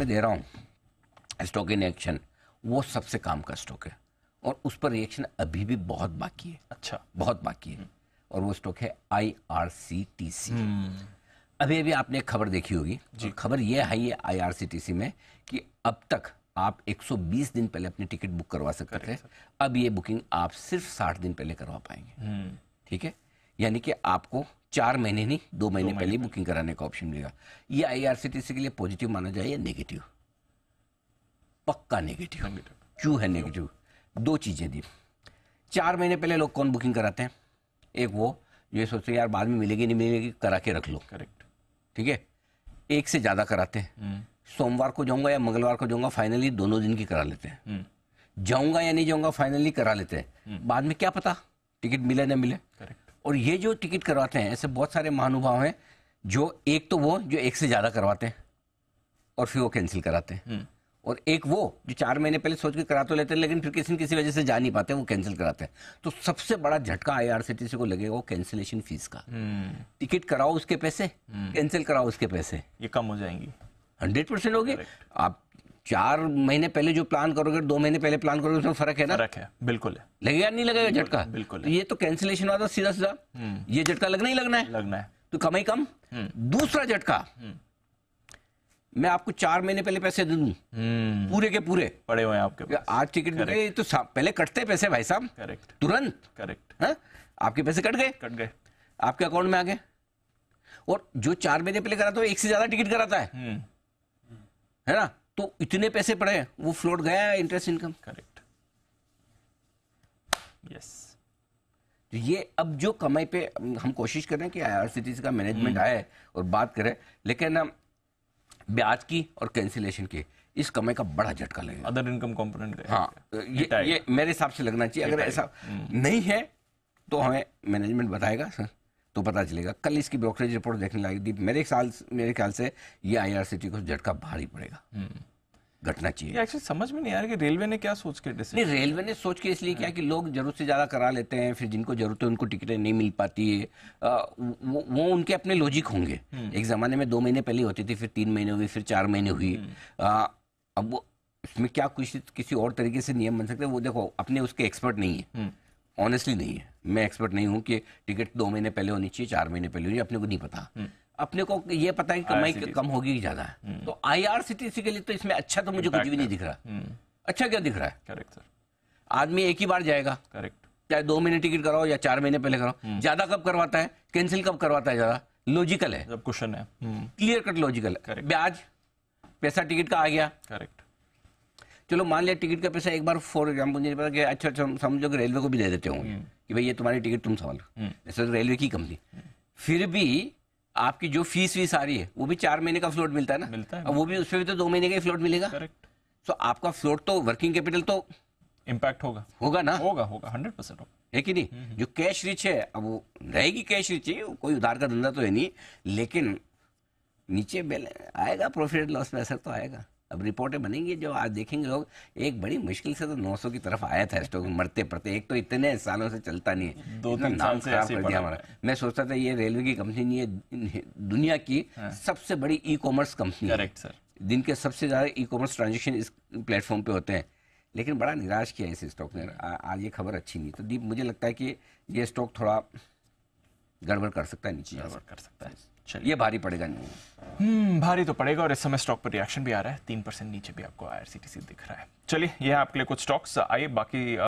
में दे रहा हूँ स्टॉक इन एक्शन वो सबसे काम का स्टॉक है और उस पर रिएक्शन अभी भी बहुत बाकी है अच्छा बहुत बाकी है और वो स्टॉक है I R C T C अभी अभी आपने खबर देखी होगी खबर ये है ये I R C T C में कि अब तक आप 120 दिन पहले अपनी टिकट बुक करवा सकते थे अब ये बुकिंग आप सिर्फ 60 दिन पहले करवा पाएंगे हम्म। ठीक है यानी कि आपको चार महीने नहीं दो महीने पहले बुकिंग कराने का ऑप्शन मिलेगा ये आईआरसीटीसी के लिए पॉजिटिव माना जाए या नेगेटिव पक्का नेगेटिव क्यों है नेगेटिव दो चीज़ें दी चार महीने पहले लोग कौन बुकिंग कराते हैं एक वो ये सोचते यार बाद में मिलेगी नहीं मिलेगी करा के रख लो करेक्ट ठीक है एक से ज़्यादा कराते हैं हम्म। सोमवार को जाऊंगा या मंगलवार को जाऊंगा फाइनली दोनों दिन की करा लेते हैं हम्म। जाऊंगा या नहीं जाऊंगा फाइनली करा लेते हैं हम्म। बाद में क्या पता टिकट मिले ना मिले और ये जो टिकट करवाते हैं ऐसे बहुत सारे महानुभाव हैं जो एक तो वो जो एक से ज़्यादा करवाते हैं और फिर वो कैंसिल कराते हैं हम्म। और एक वो जो चार महीने पहले सोच के करा तो लेते हैं लेकिन फिर किसी न किसी वजह से जा नहीं पाते वो कैंसिल कराते हैं तो सबसे बड़ा झटका आईआरसीटीसी को लगेगा वो कैंसिलेशन फीस का हम्म। टिकट कराओ उसके पैसे कैंसिल हम्म। कराओ उसके पैसे ये कम हो जाएंगी हंड्रेड परसेंट होगी आप चार महीने पहले जो प्लान करोगे दो महीने पहले प्लान करोगे उसमें फर्क है ना फर्क है बिल्कुल है लगेगा नहीं लगेगा झटका बिल्कुल ये तो कैंसिलेशन वाला सीधा सीधा हम्म। ये झटका लगना ही लगना है लगना है तो कम ही कम हम्म। दूसरा झटका हम्म। मैं आपको चार महीने पहले पैसे दे दूं पूरे के पूरे पड़े हुए आपके पास आज टिकट तो पहले कटते पैसे भाई साहब करेक्ट तुरंत करेक्ट हाँ? आपके पैसे कट गए कट गए आपके अकाउंट में आ गए और जो चार महीने पहले कराता है एक से ज्यादा टिकट कराता है है ना तो इतने पैसे पड़े वो फ्लोट गया इंटरेस्ट इनकम करेक्ट यस तो ये अब जो कमाई पे हम कोशिश कर रहे हैं कि आईआरसीटीसी का मैनेजमेंट हम्म। आए और बात करें लेकिन ब्याज की और कैंसिलेशन की इस कमाई का बड़ा झटका लगेगा अदर इनकम कंपोनेंट हाँ ये ये मेरे हिसाब से लगना चाहिए अगर ऐसा हम्म। नहीं है तो हमें मैनेजमेंट बताएगा सर तो पता चलेगा कल इसकी ब्रोकरेज रिपोर्ट देखने लगी मेरे ख्याल मेरे ख्याल से ये आई को झटका भारी पड़ेगा हम्म। घटना चाहिए एक्चुअली समझ में नहीं आ रहा कि रेलवे ने क्या सोच के नहीं रेलवे ने सोच के इसलिए किया हाँ। कि लोग जरूरत से ज़्यादा करा लेते हैं फिर जिनको जरूरत है उनको टिकटें नहीं मिल पाती है आ, वो, वो उनके अपने लॉजिक होंगे हम्म। एक ज़माने में दो महीने पहले होती थी फिर तीन महीने हुई फिर चार महीने हुई आ, हम्म। अब वो इसमें क्या कुछ किसी और तरीके से नियम बन सकते वो देखो अपने उसके एक्सपर्ट नहीं है ऑनेस्टली नहीं है मैं एक्सपर्ट नहीं हूँ कि टिकट दो महीने पहले होनी चाहिए चार महीने पहले होनी अपने को नहीं पता हम्म। अपने को ये पता है कि कमाई कम होगी कि ज्यादा है हम्म। तो आईआरसीटीसी के लिए तो इसमें अच्छा तो मुझे कुछ भी नहीं दिख रहा हम्म। अच्छा क्या दिख रहा है करेक्ट सर आदमी एक ही बार जाएगा करेक्ट चाहे दो महीने टिकट कराओ या चार महीने पहले कराओ ज्यादा कब करवाता है कैंसिल कब करवाता है ज्यादा लॉजिकल है क्वेश्चन है क्लियर कट लॉजिकल है ब्याज पैसा टिकट का आ गया करेक्ट चलो मान लिया टिकट का पैसा एक बार फॉर एग्जाम्पल मुझे पता अच्छा अच्छा समझो कि रेलवे को भी दे देते होंगे हम्म। कि भाई ये तुम्हारी टिकट तुम संभालो हम्म। ऐसा तो रेलवे की कंपनी फिर भी आपकी जो फीस वीस आ रही है वो भी चार महीने का फ्लोट मिलता है ना मिलता है वो भी उस पर भी तो दो महीने का ही फ्लोट मिलेगा करेक्ट सो तो आपका फ्लोट तो वर्किंग कैपिटल तो इम्पैक्ट होगा होगा ना होगा होगा हंड्रेड परसेंट होगा है कि नहीं हम्म, जो कैश रिच है अब वो रहेगी कैश रिच ही कोई उधार का धंधा तो है नहीं लेकिन नीचे बैलेंस आएगा प्रॉफिट लॉस में असर तो आएगा अब रिपोर्टें बनेंगी जो आज देखेंगे लोग एक बड़ी मुश्किल से तो 900 की तरफ आया था स्टॉक मरते पड़ते एक तो इतने सालों से चलता नहीं है दो तीन नाम खराब कर दिया हमारा मैं सोचता था ये रेलवे की कंपनी नहीं है दुनिया की हाँ। सबसे बड़ी e commerce company correct sir दिन के सबसे ज़्यादा ई कॉमर्स ट्रांजेक्शन इस प्लेटफॉर्म पे होते हैं लेकिन बड़ा निराश किया इस स्टॉक ने हाँ। आज ये खबर अच्छी नहीं तो दीप मुझे लगता है कि ये स्टॉक थोड़ा गड़बड़ कर सकता है नीचे गड़बड़ कर सकता है ये भारी पड़ेगा नहीं हम्म भारी तो पड़ेगा और इस समय स्टॉक पर रिएक्शन भी आ रहा है तीन परसेंट नीचे भी आपको आईआरसीटीसी दिख रहा है चलिए यह आपके लिए कुछ स्टॉक्स आइए बाकी